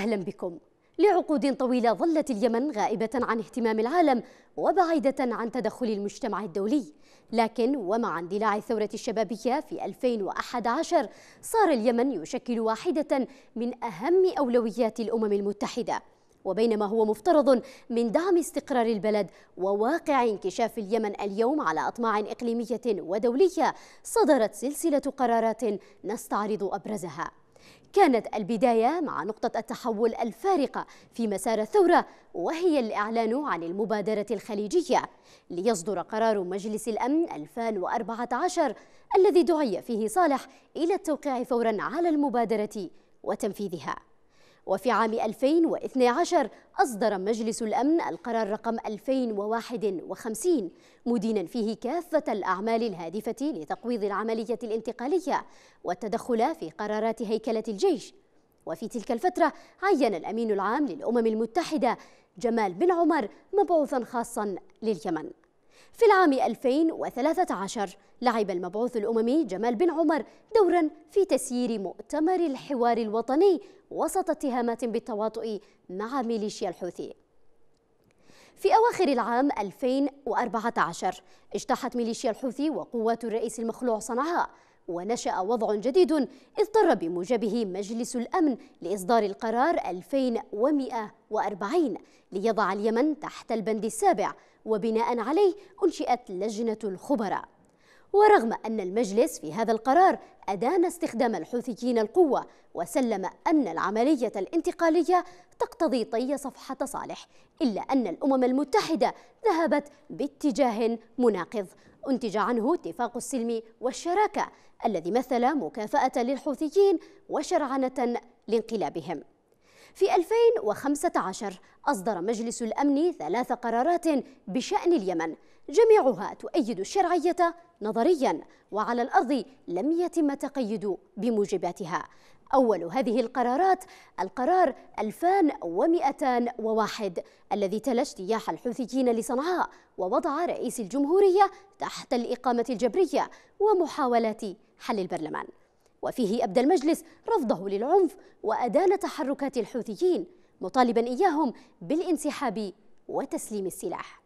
أهلا بكم لعقود طويلة ظلت اليمن غائبة عن اهتمام العالم وبعيدة عن تدخل المجتمع الدولي لكن ومع اندلاع الثورة الشبابية في 2011 صار اليمن يشكل واحدة من أهم أولويات الأمم المتحدة وبينما هو مفترض من دعم استقرار البلد وواقع انكشاف اليمن اليوم على أطماع إقليمية ودولية صدرت سلسلة قرارات نستعرض أبرزها كانت البداية مع نقطة التحول الفارقة في مسار الثورة وهي الإعلان عن المبادرة الخليجية ليصدر قرار مجلس الأمن 2014 الذي دعي فيه صالح إلى التوقيع فورا على المبادرة وتنفيذها وفي عام 2012 أصدر مجلس الأمن القرار رقم 2051 مدينا فيه كافة الأعمال الهادفة لتقويض العملية الانتقالية والتدخل في قرارات هيكلة الجيش وفي تلك الفترة عين الأمين العام للأمم المتحدة جمال بن عمر مبعوثا خاصا لليمن في العام 2013 لعب المبعوث الأممي جمال بن عمر دورا في تسيير مؤتمر الحوار الوطني وسط اتهامات بالتواطؤ مع ميليشيا الحوثي في أواخر العام 2014 اجتاحت ميليشيا الحوثي وقوات الرئيس المخلوع صنعاء ونشأ وضع جديد اضطر بموجبه مجلس الأمن لإصدار القرار 2140 ليضع اليمن تحت البند السابع وبناء عليه أنشئت لجنة الخبراء ورغم أن المجلس في هذا القرار أدان استخدام الحوثيين القوة وسلم أن العملية الانتقالية تقتضي طي صفحة صالح إلا أن الأمم المتحدة ذهبت باتجاه مناقض أنتج عنه اتفاق السلم والشراكة الذي مثل مكافأة للحوثيين وشرعنة لانقلابهم في 2015 أصدر مجلس الأمن ثلاث قرارات بشأن اليمن جميعها تؤيد الشرعية نظريا وعلى الأرض لم يتم تقيد بموجباتها أول هذه القرارات القرار 2201 الذي تلا اجتياح الحوثيين لصنعاء ووضع رئيس الجمهورية تحت الإقامة الجبرية ومحاولات حل البرلمان وفيه أبدى المجلس رفضه للعنف وأدان تحركات الحوثيين مطالبا إياهم بالانسحاب وتسليم السلاح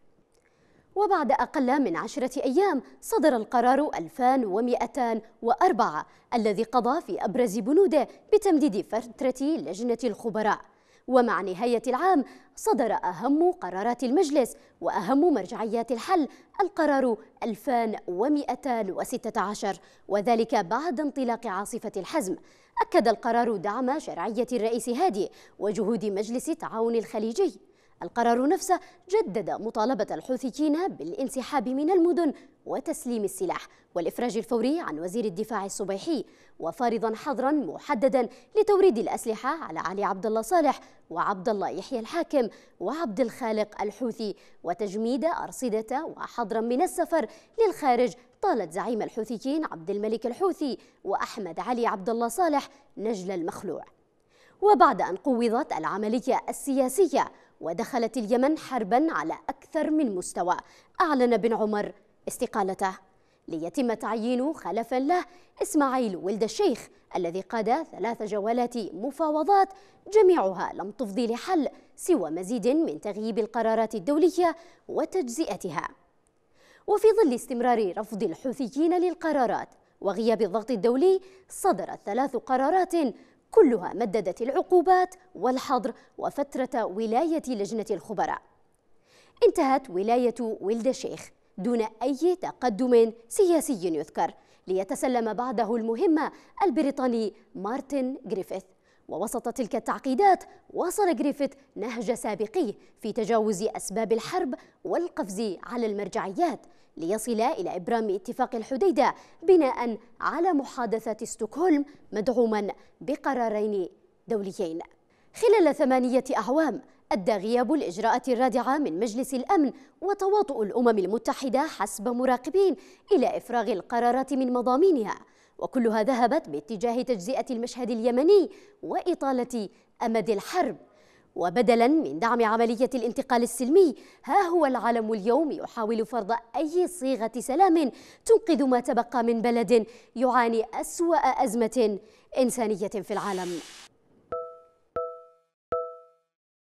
وبعد أقل من عشرة أيام صدر القرار 2204 الذي قضى في أبرز بنوده بتمديد فترة لجنة الخبراء ومع نهاية العام صدر أهم قرارات المجلس وأهم مرجعيات الحل القرار 2216 وذلك بعد انطلاق عاصفة الحزم أكد القرار دعم شرعية الرئيس هادي وجهود مجلس التعاون الخليجي القرار نفسه جدد مطالبة الحوثيين بالانسحاب من المدن وتسليم السلاح والإفراج الفوري عن وزير الدفاع الصبيحي وفارضا حظرا محددا لتوريد الأسلحة على علي عبد الله صالح وعبد الله يحيى الحاكم وعبد الخالق الحوثي وتجميد أرصدة وحظرا من السفر للخارج طالت زعيم الحوثيين عبد الملك الحوثي وأحمد علي عبد الله صالح نجل المخلوع وبعد أن قوضت العملية السياسية ودخلت اليمن حربا على أكثر من مستوى أعلن بن عمر استقالته ليتم تعيين خلفا له إسماعيل ولد الشيخ الذي قاد ثلاث جولات مفاوضات جميعها لم تفضي لحل سوى مزيد من تغييب القرارات الدولية وتجزئتها وفي ظل استمرار رفض الحوثيين للقرارات وغياب الضغط الدولي صدرت ثلاث قرارات كلها مددت العقوبات والحظر وفترة ولاية لجنة الخبراء انتهت ولاية ولد الشيخ دون أي تقدم سياسي يذكر ليتسلم بعده المهمة البريطاني مارتن جريفيث ووسط تلك التعقيدات واصل جريفيث نهج سابقي في تجاوز أسباب الحرب والقفز على المرجعيات ليصل إلى إبرام اتفاق الحديدة بناء على محادثة ستوكهولم مدعوما بقرارين دوليين خلال ثمانية أعوام أدى غياب الإجراءات الرادعة من مجلس الأمن وتواطؤ الأمم المتحدة حسب مراقبين إلى إفراغ القرارات من مضامينها وكلها ذهبت باتجاه تجزئة المشهد اليمني وإطالة أمد الحرب وبدلا من دعم عملية الانتقال السلمي ها هو العالم اليوم يحاول فرض أي صيغة سلام تنقذ ما تبقى من بلد يعاني أسوأ أزمة إنسانية في العالم